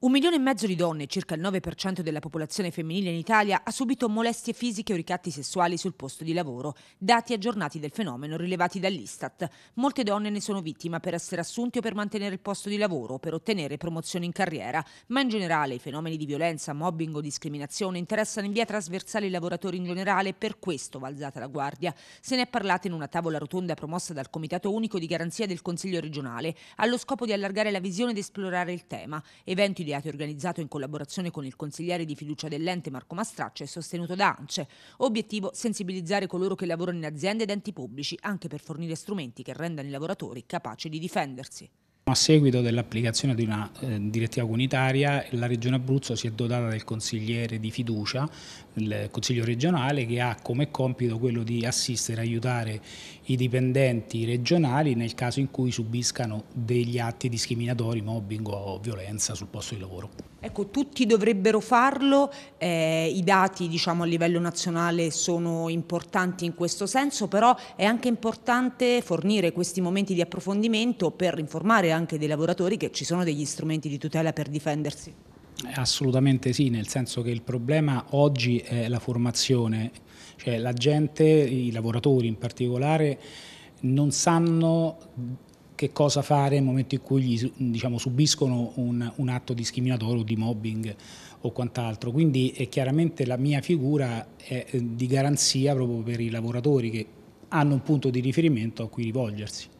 Un milione e mezzo di donne, circa il 9% della popolazione femminile in Italia, ha subito molestie fisiche o ricatti sessuali sul posto di lavoro, dati aggiornati del fenomeno rilevati dall'Istat. Molte donne ne sono vittime per essere assunte o per mantenere il posto di lavoro, o per ottenere promozioni in carriera, ma in generale i fenomeni di violenza, mobbing o discriminazione interessano in via trasversale i lavoratori in generale per questo va alzata la guardia. Se ne è parlata in una tavola rotonda promossa dal Comitato Unico di Garanzia del Consiglio regionale, allo scopo di allargare la visione ed esplorare il tema. Eventi conciliati organizzato in collaborazione con il consigliere di fiducia dell'ente Marco Mastraccio e sostenuto da ANCE. Obiettivo sensibilizzare coloro che lavorano in aziende ed enti pubblici anche per fornire strumenti che rendano i lavoratori capaci di difendersi. A seguito dell'applicazione di una eh, direttiva comunitaria la Regione Abruzzo si è dotata del consigliere di fiducia, il Consiglio regionale, che ha come compito quello di assistere e aiutare i dipendenti regionali nel caso in cui subiscano degli atti discriminatori, mobbing o violenza sul posto di lavoro. Ecco, tutti dovrebbero farlo, eh, i dati diciamo, a livello nazionale sono importanti in questo senso, però è anche importante fornire questi momenti di approfondimento per informare anche dei lavoratori che ci sono degli strumenti di tutela per difendersi. Eh, assolutamente sì, nel senso che il problema oggi è la formazione, cioè la gente, i lavoratori in particolare, non sanno che cosa fare nel momento in cui gli, diciamo, subiscono un, un, atto discriminatorio, di mobbing o quant'altro. Quindi eh, chiaramente la mia figura è eh, di garanzia proprio per i lavoratori che hanno un punto di riferimento a cui rivolgersi.